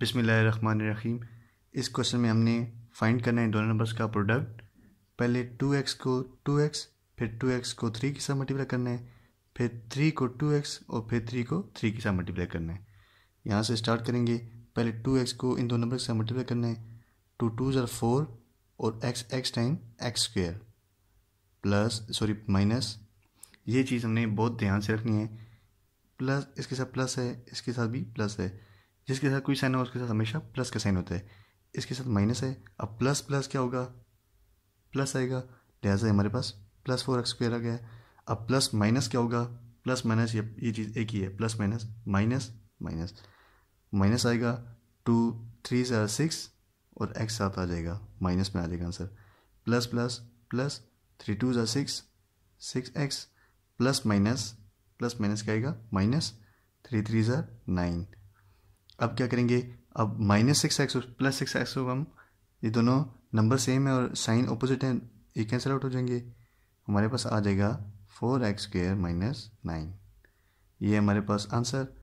बिसमीम इस क्वेश्चन में हमने फाइंड करना है दोनों नंबर्स का प्रोडक्ट पहले टू एक्स को टू एक्स फिर टू एक्स को थ्री के साथ मल्टीप्लाई करना है फिर थ्री को टू एक्स और फिर थ्री को थ्री के साथ मल्टीप्लाई करना है यहाँ से स्टार्ट करेंगे पहले टू एक्स को इन दो नंबर के साथ मल्टीप्लाई करना है टू टू ज़र फोर और x x time x square plus sorry minus ये चीज़ हमने बहुत ध्यान से रखनी है प्लस इसके साथ प्लस है इसके साथ भी प्लस है जिसके साथ कोई साइन हो उसके साथ हमेशा प्लस का साइन होता है इसके साथ माइनस है अब प्लस प्लस क्या होगा प्लस आएगा लिहाजा हमारे पास प्लस फोर एक्स स्क्वायर आ गया अब प्लस माइनस क्या होगा प्लस माइनस ये ये चीज़ एक ही है plus minus minus minus minus आएगा टू थ्री से सिक्स और एक्स साथ आ जाएगा माइनस में आ जाएगा answer plus plus plus three two ज़ार six six x plus minus plus minus क्या आएगा माइनस थ्री थ्री ज़ार नाइन अब क्या करेंगे अब minus six x plus six x हम ये दोनों नंबर सेम है और साइन ऑपोजिट है ये कैंसिल आउट हो जाएंगे हमारे पास आ जाएगा four x square minus nine ये हमारे पास आंसर